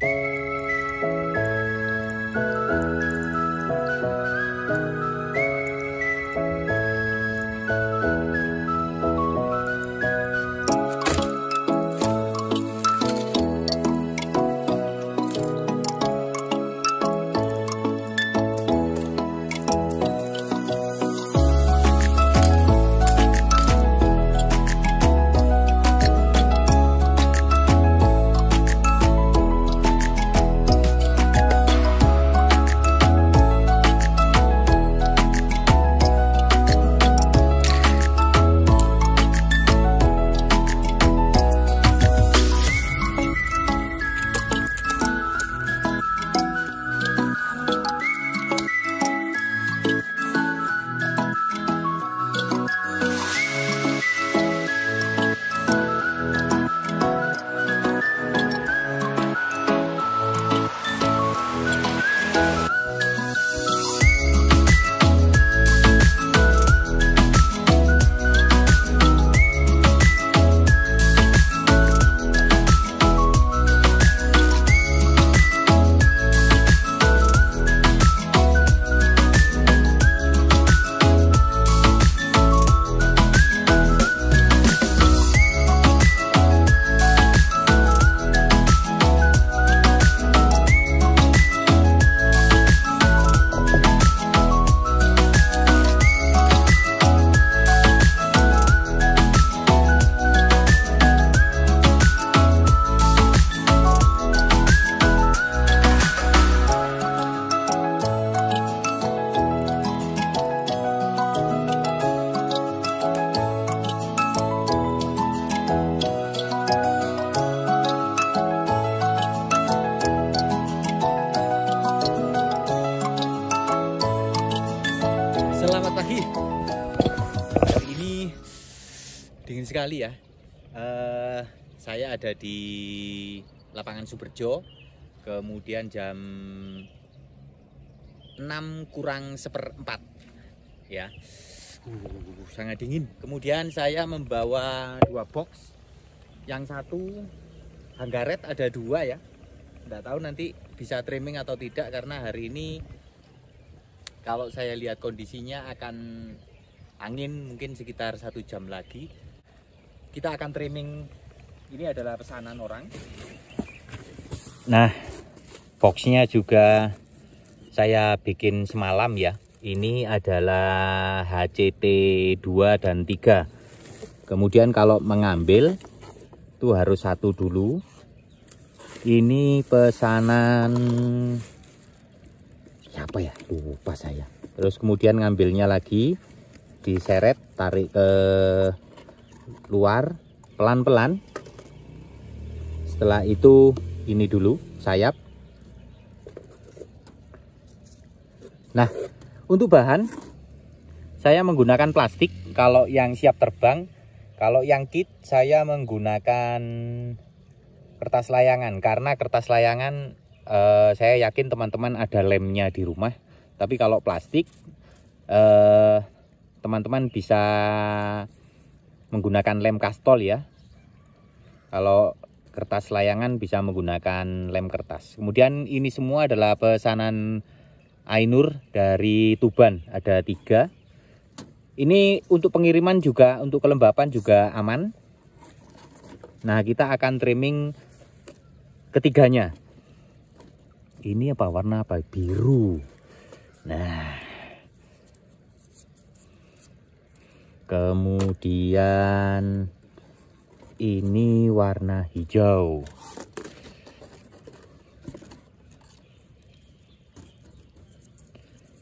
Thank you. sekali ya. Uh, saya ada di lapangan Suberjo. Kemudian jam 6 kurang seperempat. Ya. Uh, sangat dingin. Kemudian saya membawa dua box. Yang satu hanggaret ada dua ya. Tidak tahu nanti bisa trimming atau tidak karena hari ini kalau saya lihat kondisinya akan angin mungkin sekitar satu jam lagi kita akan trimming ini adalah pesanan orang nah boxnya juga saya bikin semalam ya ini adalah HCT 2 dan 3 kemudian kalau mengambil itu harus satu dulu ini pesanan siapa ya lupa saya terus kemudian ngambilnya lagi diseret tarik ke luar pelan-pelan setelah itu ini dulu sayap nah untuk bahan saya menggunakan plastik kalau yang siap terbang kalau yang kit saya menggunakan kertas layangan karena kertas layangan eh, saya yakin teman-teman ada lemnya di rumah tapi kalau plastik eh, teman -teman bisa menggunakan lem kastol ya. Kalau kertas layangan bisa menggunakan lem kertas. Kemudian ini semua adalah pesanan Ainur dari Tuban, ada tiga. Ini untuk pengiriman juga, untuk kelembapan juga aman. Nah kita akan trimming ketiganya. Ini apa warna apa? Biru. Nah kemudian ini warna hijau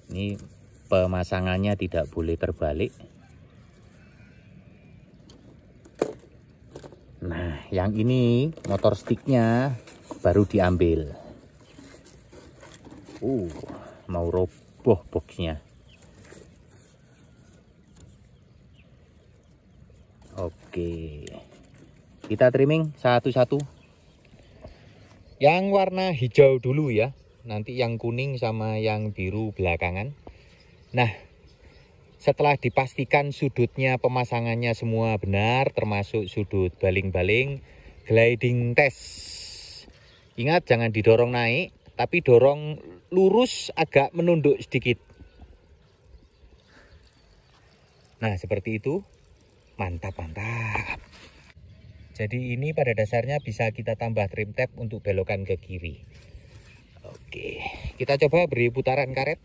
ini pemasangannya tidak boleh terbalik nah yang ini motor sticknya baru diambil uh mau roboh boxnya Oke. Kita trimming satu-satu. Yang warna hijau dulu ya. Nanti yang kuning sama yang biru belakangan. Nah, setelah dipastikan sudutnya pemasangannya semua benar termasuk sudut baling-baling gliding test ingat jangan didorong naik tapi dorong lurus agak menunduk sedikit nah seperti itu mantap mantap jadi ini pada dasarnya bisa kita tambah trim tab untuk belokan ke kiri oke kita coba beri putaran karet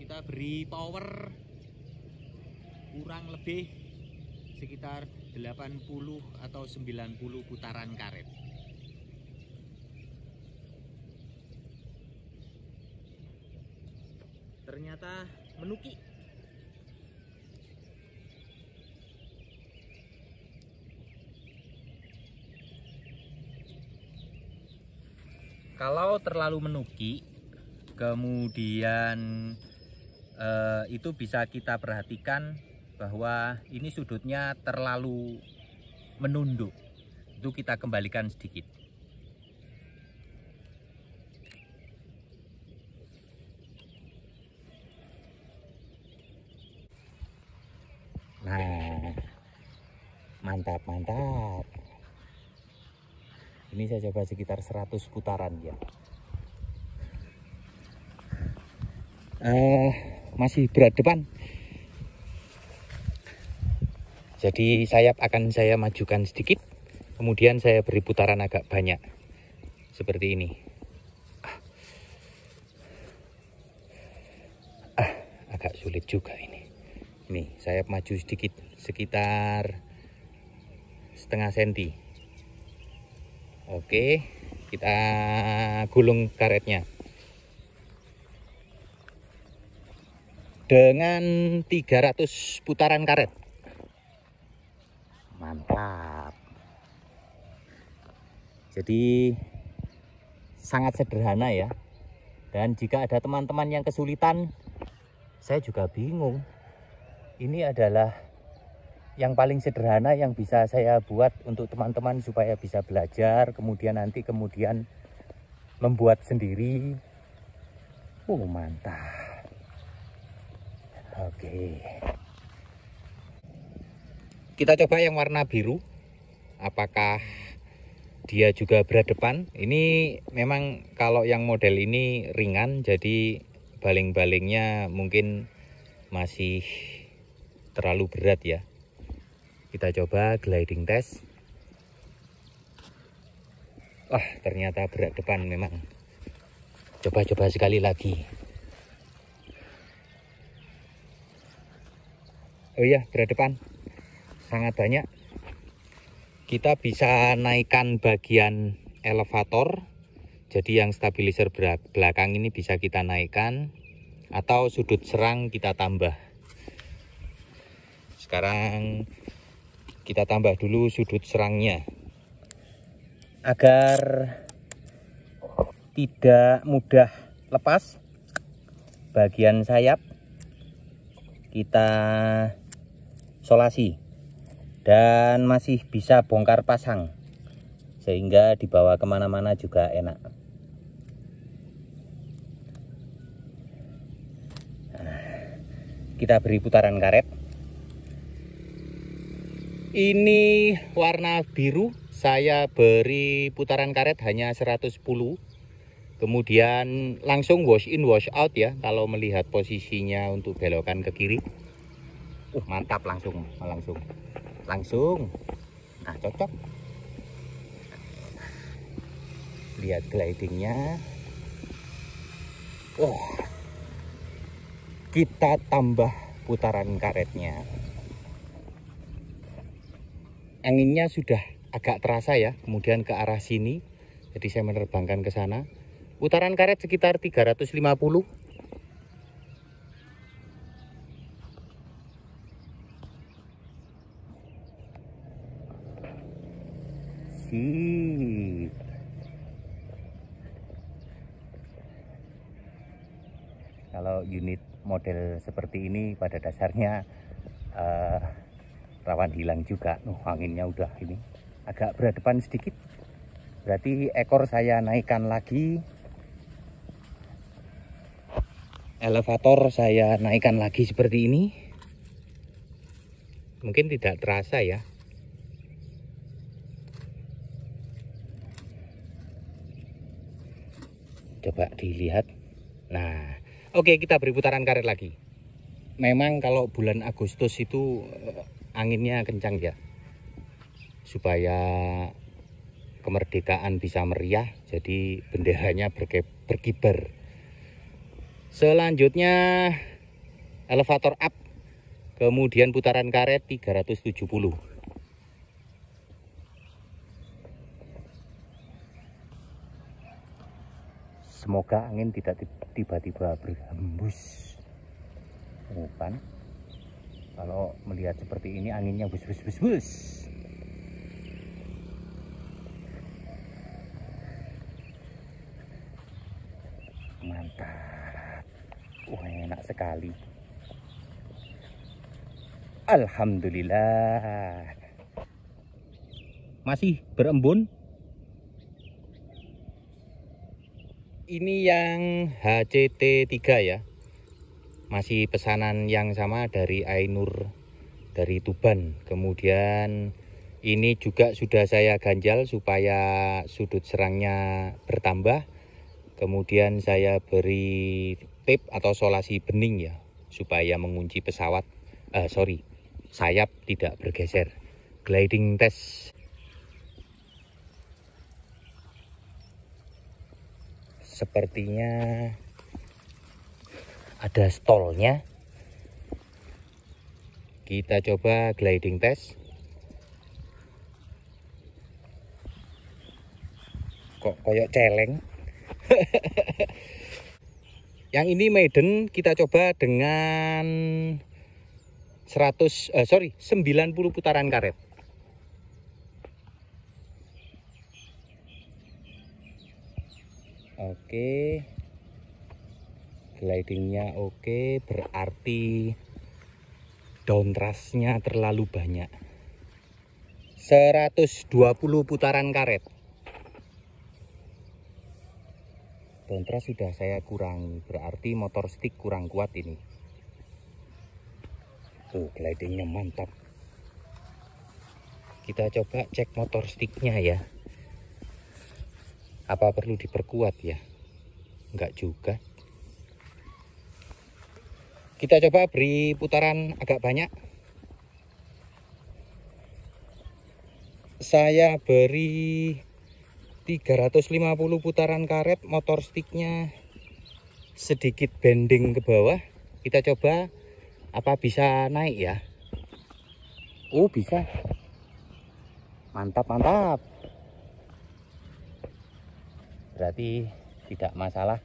kita beri power kurang lebih sekitar 80 atau 90 putaran karet. Ternyata menuki. Kalau terlalu menuki, kemudian eh, itu bisa kita perhatikan bahwa ini sudutnya terlalu menunduk itu kita kembalikan sedikit nah mantap mantap ini saya coba sekitar 100 putaran ya eh, masih berat depan jadi sayap akan saya majukan sedikit, kemudian saya beri putaran agak banyak. Seperti ini. Ah, ah agak sulit juga ini. Ini sayap maju sedikit, sekitar setengah senti. Oke, kita gulung karetnya. Dengan 300 putaran karet mantap jadi sangat sederhana ya dan jika ada teman-teman yang kesulitan saya juga bingung ini adalah yang paling sederhana yang bisa saya buat untuk teman-teman supaya bisa belajar kemudian nanti kemudian membuat sendiri oh mantap oke okay kita coba yang warna biru apakah dia juga berat depan ini memang kalau yang model ini ringan jadi baling-balingnya mungkin masih terlalu berat ya kita coba gliding test wah ternyata berat depan memang coba-coba sekali lagi oh iya berat depan sangat banyak kita bisa naikkan bagian elevator jadi yang stabilizer belakang ini bisa kita naikkan atau sudut serang kita tambah sekarang kita tambah dulu sudut serangnya agar tidak mudah lepas bagian sayap kita solasi dan masih bisa bongkar pasang sehingga dibawa kemana-mana juga enak kita beri putaran karet ini warna biru saya beri putaran karet hanya 110 kemudian langsung wash in wash out ya kalau melihat posisinya untuk belokan ke kiri uh, mantap langsung langsung langsung nah cocok lihat glidingnya oh. kita tambah putaran karetnya anginnya sudah agak terasa ya kemudian ke arah sini jadi saya menerbangkan ke sana putaran karet sekitar 350 kalau unit model seperti ini pada dasarnya uh, rawan hilang juga uh, anginnya udah ini agak berhadapan sedikit berarti ekor saya naikkan lagi elevator saya naikkan lagi seperti ini mungkin tidak terasa ya coba dilihat nah Oke, kita beri putaran karet lagi. Memang kalau bulan Agustus itu eh, anginnya kencang ya. Supaya kemerdekaan bisa meriah, jadi benderanya berkibar. Selanjutnya elevator up, kemudian putaran karet 370. Semoga angin tidak tiba-tiba berhembus. Bukan. Kalau melihat seperti ini anginnya bus bus bus bus. Mantap. Wah, enak sekali. Alhamdulillah. Masih berembun ini yang HCT3 ya masih pesanan yang sama dari Ainur dari Tuban kemudian ini juga sudah saya ganjal supaya sudut serangnya bertambah kemudian saya beri tip atau solasi bening ya supaya mengunci pesawat eh, sorry sayap tidak bergeser gliding test sepertinya ada stolnya kita coba gliding test kok koyok celeng yang ini maiden kita coba dengan 100 eh, sorry 90 putaran karet oke glidingnya oke berarti down terlalu banyak 120 putaran karet down sudah saya kurangi berarti motor stick kurang kuat ini Oh glidingnya mantap kita coba cek motor sticknya ya apa perlu diperkuat ya? Enggak juga. Kita coba beri putaran agak banyak. Saya beri 350 putaran karet motor sticknya sedikit bending ke bawah. Kita coba apa bisa naik ya. Oh bisa. Mantap mantap berarti tidak masalah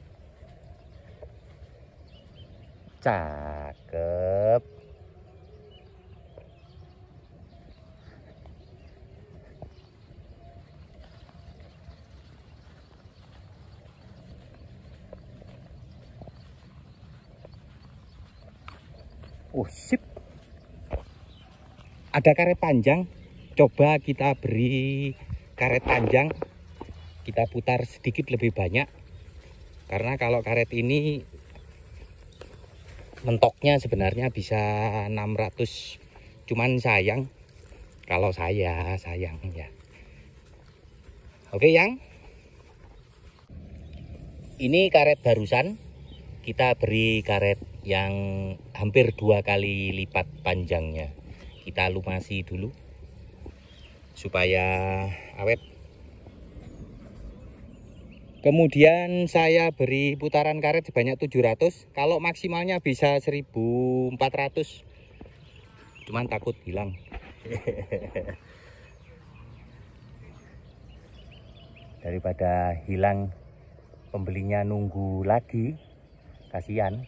cakep Oh, sip. Ada karet panjang. Coba kita beri karet panjang kita putar sedikit lebih banyak karena kalau karet ini mentoknya sebenarnya bisa 600 cuman sayang kalau saya sayang ya oke yang ini karet barusan kita beri karet yang hampir dua kali lipat panjangnya kita lumasi dulu supaya awet kemudian saya beri putaran karet sebanyak 700 kalau maksimalnya bisa 1400 cuman takut hilang daripada hilang pembelinya nunggu lagi kasihan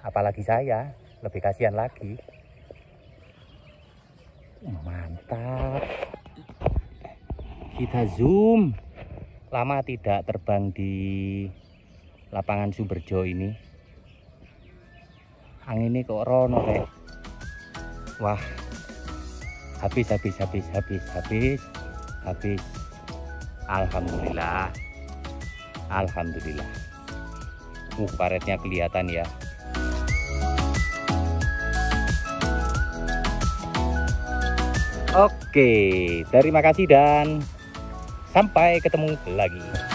apalagi saya lebih kasihan lagi mantap kita zoom lama tidak terbang di lapangan Sumberjo ini angin ini kok rono kayak wah habis habis habis habis habis habis Alhamdulillah Alhamdulillah uh paretnya kelihatan ya Oke, terima kasih dan Sampai ketemu lagi.